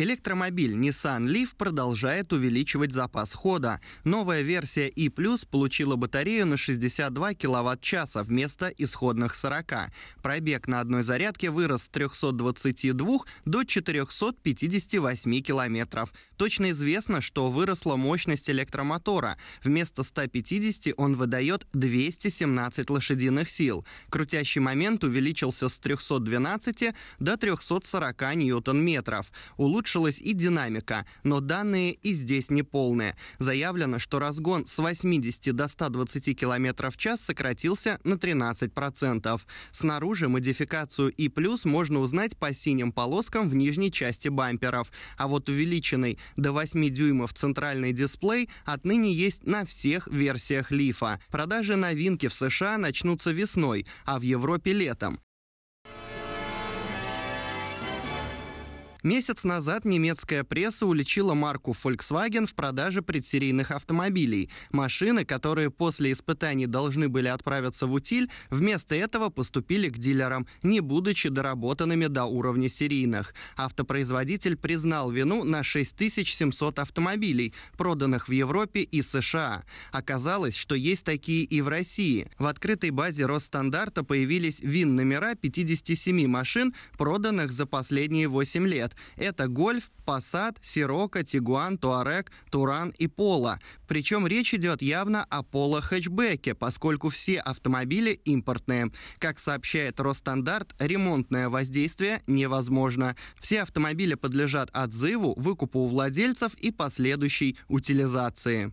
Электромобиль Nissan Leaf продолжает увеличивать запас хода. Новая версия E+, получила батарею на 62 кВт-часа вместо исходных 40. Пробег на одной зарядке вырос с 322 до 458 км. Точно известно, что выросла мощность электромотора. Вместо 150 он выдает 217 лошадиных сил. Крутящий момент увеличился с 312 до 340 ньютон-метров. Улучшился улучшилась и динамика, но данные и здесь неполные. Заявлено, что разгон с 80 до 120 км в час сократился на 13%. Снаружи модификацию И+, плюс можно узнать по синим полоскам в нижней части бамперов. А вот увеличенный до 8 дюймов центральный дисплей отныне есть на всех версиях Лифа. Продажи новинки в США начнутся весной, а в Европе летом. Месяц назад немецкая пресса уличила марку Volkswagen в продаже предсерийных автомобилей. Машины, которые после испытаний должны были отправиться в утиль, вместо этого поступили к дилерам, не будучи доработанными до уровня серийных. Автопроизводитель признал вину на 6700 автомобилей, проданных в Европе и США. Оказалось, что есть такие и в России. В открытой базе Росстандарта появились ВИН-номера 57 машин, проданных за последние 8 лет. Это Гольф, Passat, Сирока, Тигуан, Туарек, Туран и Пола. Причем речь идет явно о Пола хэтчбеке, поскольку все автомобили импортные. Как сообщает Росстандарт, ремонтное воздействие невозможно. Все автомобили подлежат отзыву, выкупу у владельцев и последующей утилизации.